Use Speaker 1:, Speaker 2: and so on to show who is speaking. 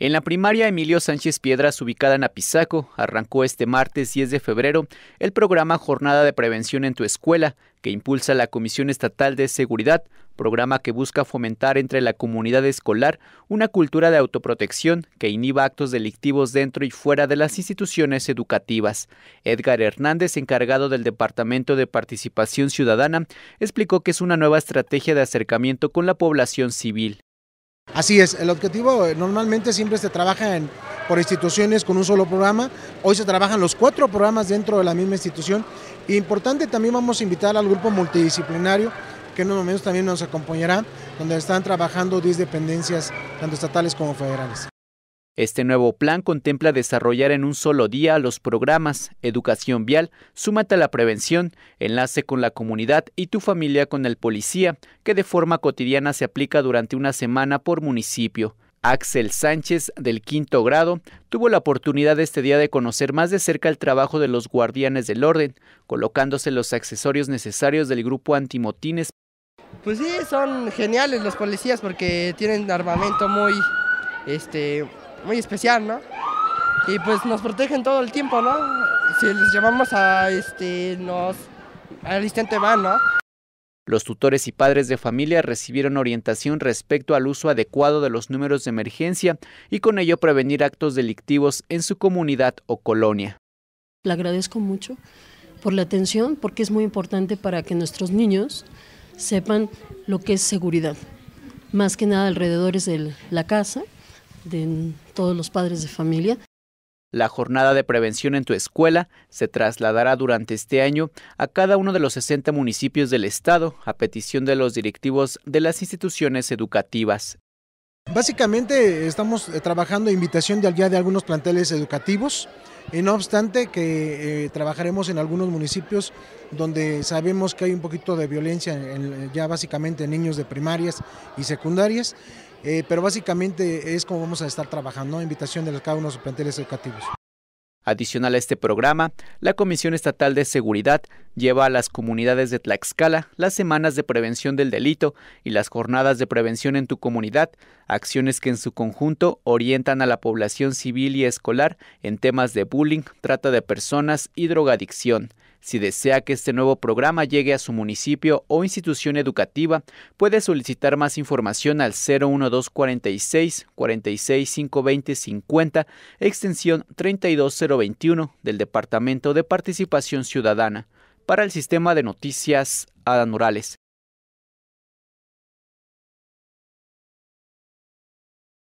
Speaker 1: En la primaria Emilio Sánchez Piedras, ubicada en Apizaco, arrancó este martes 10 de febrero el programa Jornada de Prevención en tu Escuela, que impulsa la Comisión Estatal de Seguridad, programa que busca fomentar entre la comunidad escolar una cultura de autoprotección que inhiba actos delictivos dentro y fuera de las instituciones educativas. Edgar Hernández, encargado del Departamento de Participación Ciudadana, explicó que es una nueva estrategia de acercamiento con la población civil.
Speaker 2: Así es, el objetivo eh, normalmente siempre se trabaja en, por instituciones con un solo programa, hoy se trabajan los cuatro programas dentro de la misma institución. importante también vamos a invitar al grupo multidisciplinario que en unos momentos también nos acompañará, donde están trabajando 10 dependencias, tanto estatales como federales.
Speaker 1: Este nuevo plan contempla desarrollar en un solo día los programas Educación Vial, Súmate a la Prevención, Enlace con la Comunidad y Tu Familia con el Policía, que de forma cotidiana se aplica durante una semana por municipio. Axel Sánchez, del quinto grado, tuvo la oportunidad este día de conocer más de cerca el trabajo de los guardianes del orden, colocándose los accesorios necesarios del grupo antimotines. Pues sí, son geniales los policías porque tienen armamento muy, este, muy especial, ¿no? Y pues nos protegen
Speaker 2: todo el tiempo, ¿no? Si les llamamos a este, nos, al instante van, ¿no?
Speaker 1: Los tutores y padres de familia recibieron orientación respecto al uso adecuado de los números de emergencia y con ello prevenir actos delictivos en su comunidad o colonia.
Speaker 2: Le agradezco mucho por la atención porque es muy importante para que nuestros niños sepan lo que es seguridad, más que nada alrededor de la casa de todos los padres de familia.
Speaker 1: La jornada de prevención en tu escuela se trasladará durante este año a cada uno de los 60 municipios del estado a petición de los directivos de las instituciones educativas.
Speaker 2: Básicamente estamos eh, trabajando invitación de al de algunos planteles educativos no obstante que eh, trabajaremos en algunos municipios donde sabemos que hay un poquito de violencia ya básicamente en niños de primarias y secundarias, eh, pero básicamente es como vamos a estar trabajando, invitación de cada uno de los planteles educativos.
Speaker 1: Adicional a este programa, la Comisión Estatal de Seguridad lleva a las comunidades de Tlaxcala las semanas de prevención del delito y las jornadas de prevención en tu comunidad, acciones que en su conjunto orientan a la población civil y escolar en temas de bullying, trata de personas y drogadicción. Si desea que este nuevo programa llegue a su municipio o institución educativa, puede solicitar más información al 01246 46520 50, extensión 32021 del Departamento de Participación Ciudadana, para el Sistema de Noticias Adanurales.